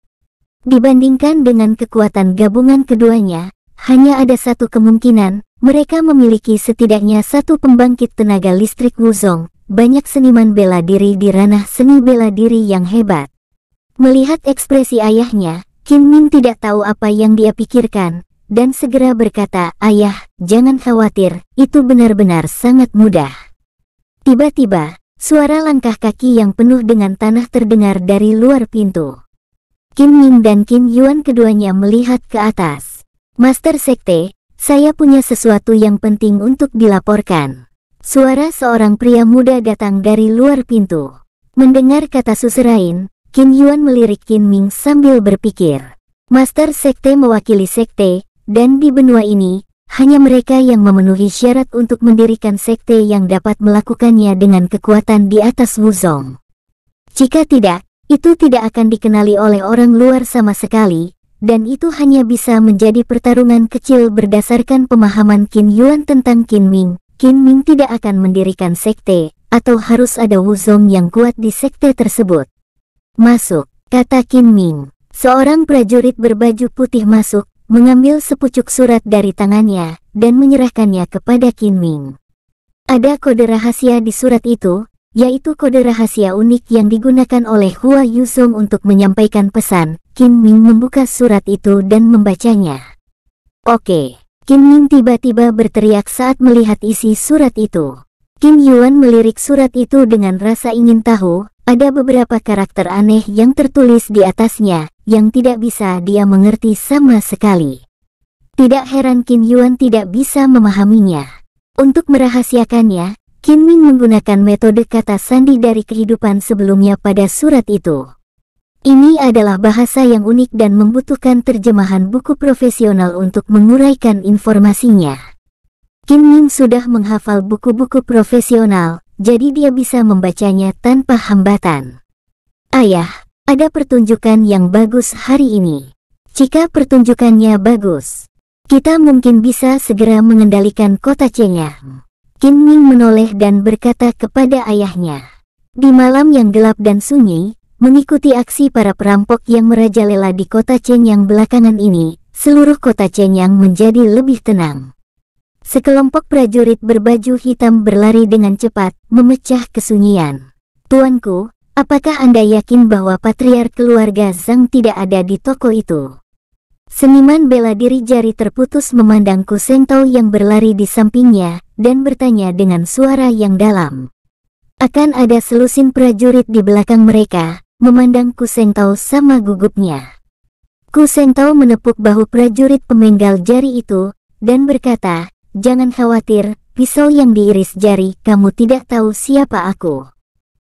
Dibandingkan dengan kekuatan gabungan keduanya, hanya ada satu kemungkinan, mereka memiliki setidaknya satu pembangkit tenaga listrik wuzong. Banyak seniman bela diri di ranah seni bela diri yang hebat. Melihat ekspresi ayahnya, Kim Min tidak tahu apa yang dia pikirkan, dan segera berkata, Ayah, jangan khawatir, itu benar-benar sangat mudah. Tiba-tiba, suara langkah kaki yang penuh dengan tanah terdengar dari luar pintu. Kim Min dan Kim Yuan keduanya melihat ke atas. Master Sekte, saya punya sesuatu yang penting untuk dilaporkan. Suara seorang pria muda datang dari luar pintu. Mendengar kata suserain, Qin Yuan melirik Qin Ming sambil berpikir. Master Sekte mewakili Sekte, dan di benua ini, hanya mereka yang memenuhi syarat untuk mendirikan sekte yang dapat melakukannya dengan kekuatan di atas Wuzong. Jika tidak, itu tidak akan dikenali oleh orang luar sama sekali, dan itu hanya bisa menjadi pertarungan kecil berdasarkan pemahaman Qin Yuan tentang Qin Ming. Qin Ming tidak akan mendirikan sekte, atau harus ada wuzong yang kuat di sekte tersebut. Masuk, kata Qin Ming. Seorang prajurit berbaju putih masuk, mengambil sepucuk surat dari tangannya, dan menyerahkannya kepada Qin Ming. Ada kode rahasia di surat itu, yaitu kode rahasia unik yang digunakan oleh Hua Yuzong untuk menyampaikan pesan, Kim Ming membuka surat itu dan membacanya. Oke, Kim Ming tiba-tiba berteriak saat melihat isi surat itu. Kim Yuan melirik surat itu dengan rasa ingin tahu, ada beberapa karakter aneh yang tertulis di atasnya, yang tidak bisa dia mengerti sama sekali. Tidak heran Kim Yuan tidak bisa memahaminya. Untuk merahasiakannya, Kim Ming menggunakan metode kata sandi dari kehidupan sebelumnya pada surat itu. Ini adalah bahasa yang unik dan membutuhkan terjemahan buku profesional untuk menguraikan informasinya. Kim Min sudah menghafal buku-buku profesional, jadi dia bisa membacanya tanpa hambatan. Ayah, ada pertunjukan yang bagus hari ini. Jika pertunjukannya bagus, kita mungkin bisa segera mengendalikan kota Chengyang. Kim Min menoleh dan berkata kepada ayahnya. Di malam yang gelap dan sunyi, Mengikuti aksi para perampok yang merajalela di kota yang belakangan ini, seluruh kota yang menjadi lebih tenang. Sekelompok prajurit berbaju hitam berlari dengan cepat, memecah kesunyian. Tuanku, apakah Anda yakin bahwa patriark keluarga Zhang tidak ada di toko itu? Seniman bela diri jari terputus memandang Kusentau yang berlari di sampingnya, dan bertanya dengan suara yang dalam. Akan ada selusin prajurit di belakang mereka, memandang Kusentau sama gugupnya. Kusentau menepuk bahu prajurit pemenggal jari itu, dan berkata, Jangan khawatir, pisau yang diiris jari, kamu tidak tahu siapa aku.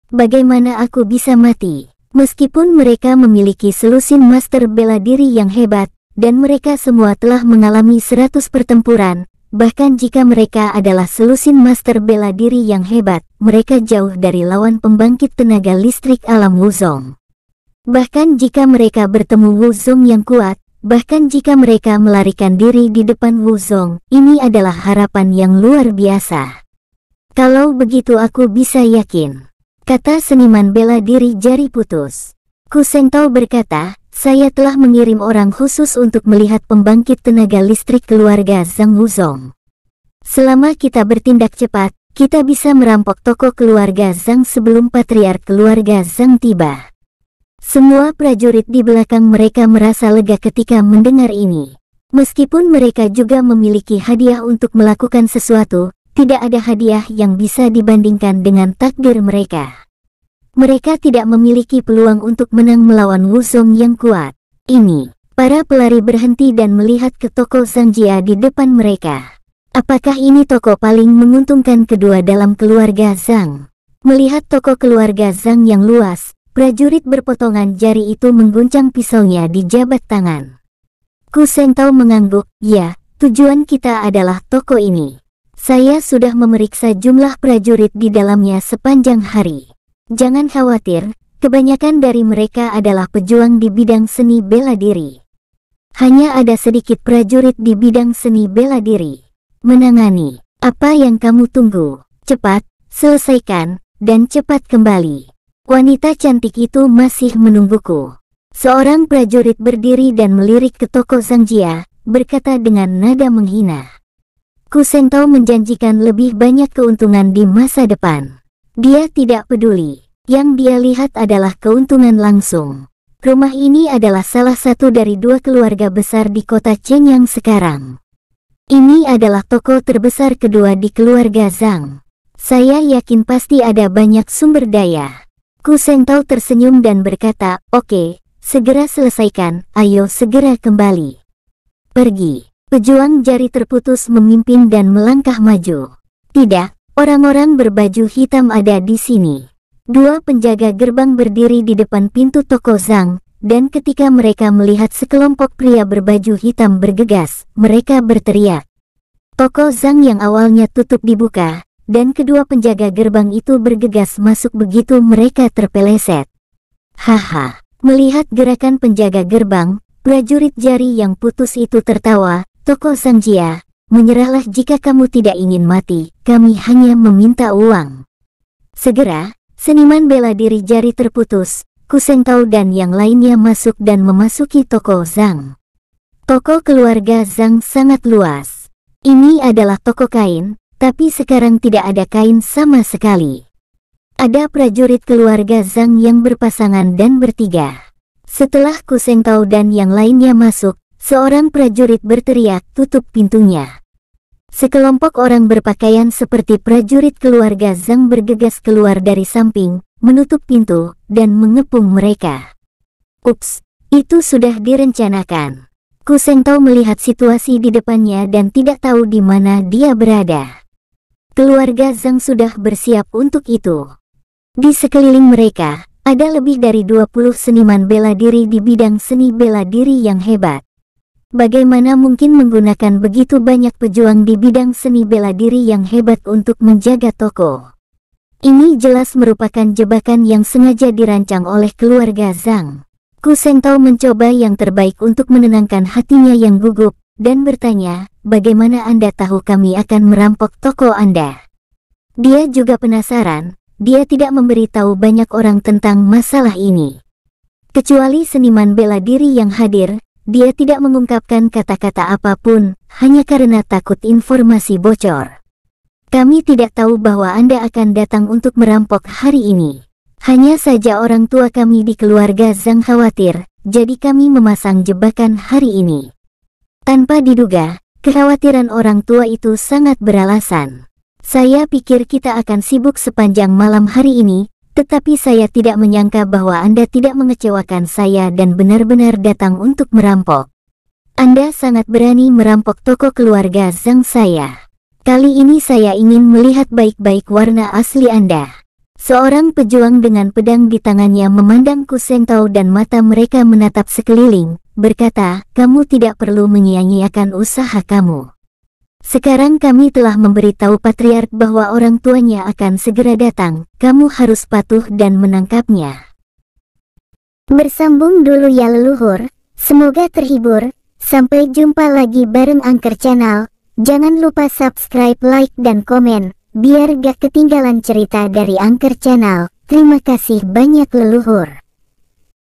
Bagaimana aku bisa mati? Meskipun mereka memiliki selusin master bela diri yang hebat, dan mereka semua telah mengalami seratus pertempuran, Bahkan jika mereka adalah selusin master bela diri yang hebat, mereka jauh dari lawan pembangkit tenaga listrik alam Wuzong. Bahkan jika mereka bertemu Wuzong yang kuat, bahkan jika mereka melarikan diri di depan Wuzong, ini adalah harapan yang luar biasa. Kalau begitu aku bisa yakin, kata seniman bela diri jari putus. Kusengtao berkata, saya telah mengirim orang khusus untuk melihat pembangkit tenaga listrik keluarga Zhang Wuzong. Selama kita bertindak cepat, kita bisa merampok toko keluarga Zhang sebelum patriark keluarga Zhang tiba. Semua prajurit di belakang mereka merasa lega ketika mendengar ini. Meskipun mereka juga memiliki hadiah untuk melakukan sesuatu, tidak ada hadiah yang bisa dibandingkan dengan takdir mereka. Mereka tidak memiliki peluang untuk menang melawan Wuzong yang kuat. Ini, para pelari berhenti dan melihat ke toko Sanjia di depan mereka. Apakah ini toko paling menguntungkan kedua dalam keluarga Zhang? Melihat toko keluarga Zhang yang luas, prajurit berpotongan jari itu mengguncang pisaunya di jabat tangan. Ku Sentau mengangguk, ya, tujuan kita adalah toko ini. Saya sudah memeriksa jumlah prajurit di dalamnya sepanjang hari. Jangan khawatir, kebanyakan dari mereka adalah pejuang di bidang seni bela diri. Hanya ada sedikit prajurit di bidang seni bela diri. Menangani apa yang kamu tunggu, cepat, selesaikan, dan cepat kembali. Wanita cantik itu masih menungguku. Seorang prajurit berdiri dan melirik ke toko sangjia, berkata dengan nada menghina. Kusentau menjanjikan lebih banyak keuntungan di masa depan. Dia tidak peduli. Yang dia lihat adalah keuntungan langsung. Rumah ini adalah salah satu dari dua keluarga besar di kota Cheng yang sekarang. Ini adalah toko terbesar kedua di keluarga Zhang. Saya yakin pasti ada banyak sumber daya. Ku Sengtao tersenyum dan berkata, Oke, okay, segera selesaikan, ayo segera kembali. Pergi. Pejuang jari terputus memimpin dan melangkah maju. Tidak, Orang-orang berbaju hitam ada di sini. Dua penjaga gerbang berdiri di depan pintu toko Zhang, dan ketika mereka melihat sekelompok pria berbaju hitam bergegas, mereka berteriak. Toko Zhang yang awalnya tutup dibuka, dan kedua penjaga gerbang itu bergegas masuk begitu mereka terpeleset. Haha, melihat gerakan penjaga gerbang, prajurit jari yang putus itu tertawa, Toko Zhang jia menyerahlah jika kamu tidak ingin mati, kami hanya meminta uang. Segera, seniman bela diri jari terputus, Kusengkau dan yang lainnya masuk dan memasuki toko Zhang. Toko keluarga Zhang sangat luas. Ini adalah toko kain, tapi sekarang tidak ada kain sama sekali. Ada prajurit keluarga Zhang yang berpasangan dan bertiga. Setelah Kusengkau dan yang lainnya masuk, seorang prajurit berteriak tutup pintunya. Sekelompok orang berpakaian seperti prajurit keluarga Zhang bergegas keluar dari samping, menutup pintu, dan mengepung mereka. Ups, itu sudah direncanakan. Kusengtao melihat situasi di depannya dan tidak tahu di mana dia berada. Keluarga Zhang sudah bersiap untuk itu. Di sekeliling mereka, ada lebih dari 20 seniman bela diri di bidang seni bela diri yang hebat. Bagaimana mungkin menggunakan begitu banyak pejuang di bidang seni bela diri yang hebat untuk menjaga toko? Ini jelas merupakan jebakan yang sengaja dirancang oleh keluarga Zhang. Ku Sengtao mencoba yang terbaik untuk menenangkan hatinya yang gugup, dan bertanya, bagaimana Anda tahu kami akan merampok toko Anda? Dia juga penasaran, dia tidak memberitahu banyak orang tentang masalah ini. Kecuali seniman bela diri yang hadir, dia tidak mengungkapkan kata-kata apapun, hanya karena takut informasi bocor. Kami tidak tahu bahwa Anda akan datang untuk merampok hari ini. Hanya saja orang tua kami di keluarga Zhang khawatir, jadi kami memasang jebakan hari ini. Tanpa diduga, kekhawatiran orang tua itu sangat beralasan. Saya pikir kita akan sibuk sepanjang malam hari ini, tetapi saya tidak menyangka bahwa Anda tidak mengecewakan saya dan benar-benar datang untuk merampok. Anda sangat berani merampok toko keluarga Zhang saya. Kali ini saya ingin melihat baik-baik warna asli Anda. Seorang pejuang dengan pedang di tangannya memandang Kusentau dan mata mereka menatap sekeliling, berkata, kamu tidak perlu menyia-nyiakan usaha kamu. Sekarang kami telah memberitahu patriark bahwa orang tuanya akan segera datang. Kamu harus patuh dan menangkapnya. Bersambung dulu ya leluhur. Semoga terhibur. Sampai jumpa lagi bareng Angker Channel. Jangan lupa subscribe, like, dan komen. Biar gak ketinggalan cerita dari Angker Channel. Terima kasih banyak leluhur.